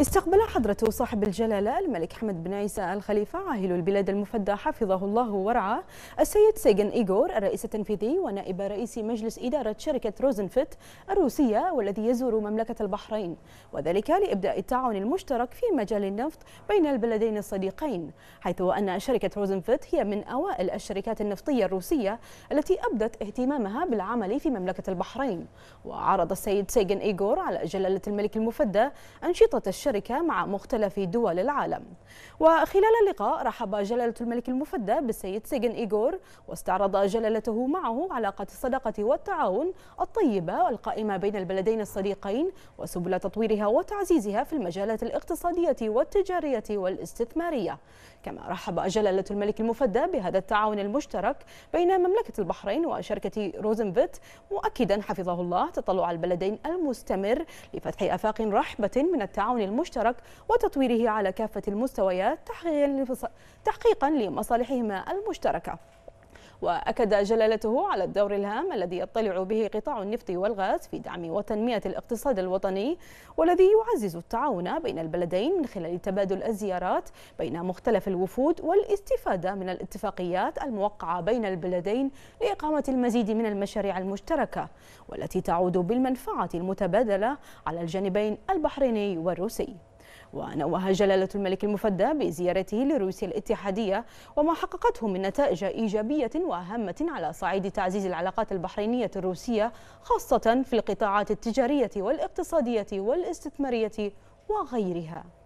استقبل حضرة صاحب الجلالة الملك حمد بن عيسى الخليفة عاهل البلاد المفدى حفظه الله ورعاه السيد سيغن إيغور الرئيس التنفيذي ونائب رئيس مجلس إدارة شركة روزنفيت الروسية والذي يزور مملكة البحرين وذلك لإبداء التعاون المشترك في مجال النفط بين البلدين الصديقين حيث أن شركة روزنفيت هي من أوائل الشركات النفطية الروسية التي أبدت اهتمامها بالعمل في مملكة البحرين وعرض السيد سيغن إيغور على جلالة الملك المفدى أنشطة الشركة الشركة مع مختلف دول العالم وخلال اللقاء رحب جلالة الملك المفدى بالسيد سيجن إيغور واستعرض جلالته معه علاقة الصداقة والتعاون الطيبة القائمة بين البلدين الصديقين وسبل تطويرها وتعزيزها في المجالات الاقتصادية والتجارية والاستثمارية كما رحب جلالة الملك المفدى بهذا التعاون المشترك بين مملكة البحرين وشركة روزنفيت مؤكدا حفظه الله تطلع البلدين المستمر لفتح آفاق رحبة من التعاون المشترك المشترك وتطويره على كافة المستويات تحقيقا لمصالحهما المشتركة وأكد جلالته على الدور الهام الذي يطلع به قطاع النفط والغاز في دعم وتنمية الاقتصاد الوطني والذي يعزز التعاون بين البلدين من خلال تبادل الزيارات بين مختلف الوفود والاستفادة من الاتفاقيات الموقعة بين البلدين لإقامة المزيد من المشاريع المشتركة والتي تعود بالمنفعة المتبادلة على الجانبين البحريني والروسي ونوه جلالة الملك المفدى بزيارته لروسيا الاتحادية وما حققته من نتائج إيجابية وهامة على صعيد تعزيز العلاقات البحرينية الروسية خاصة في القطاعات التجارية والاقتصادية والاستثمارية وغيرها